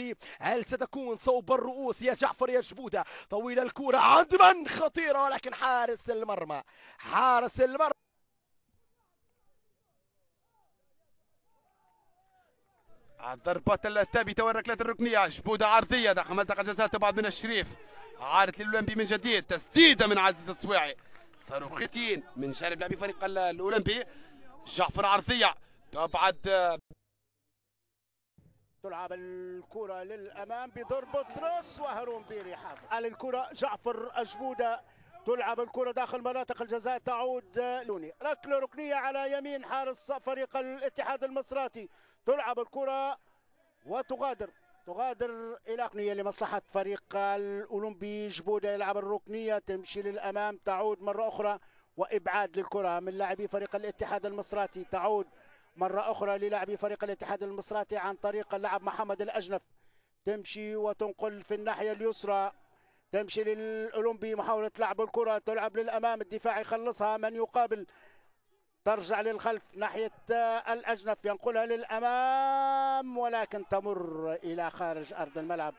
العربي هل ستكون صوب الرؤوس يا جعفر يا جبودة طويل الكرة من خطيرة ولكن حارس المرمى حارس المرمى الضربات الثابتة والركلات الركنية جبودة عرضية داخل ملتقى جزاته بعد من الشريف عارت للأولمبي من جديد تسديدة من عزيز السويعي صاروخيتين من جانب لاعبي فريق الأولمبي جعفر عرضية تبعد تلعب الكرة للأمام بضرب ترس وهارون بيري حافظ على الكرة جعفر أجمودة تلعب الكرة داخل مناطق الجزاء تعود لوني ركلة ركنية على يمين حارس فريق الاتحاد المصراتي تلعب الكرة وتغادر تغادر إلى أقنية لمصلحة فريق الأولمبي جبودة يلعب الركنية تمشي للأمام تعود مرة أخرى وإبعاد للكرة من لاعبي فريق الاتحاد المصراتي تعود مرة أخرى للاعبي فريق الاتحاد المصراتي عن طريق اللاعب محمد الأجنف تمشي وتنقل في الناحية اليسرى تمشي للأولمبي محاولة لعب الكرة تلعب للأمام الدفاع يخلصها من يقابل ترجع للخلف ناحية الأجنف ينقلها للأمام ولكن تمر إلى خارج أرض الملعب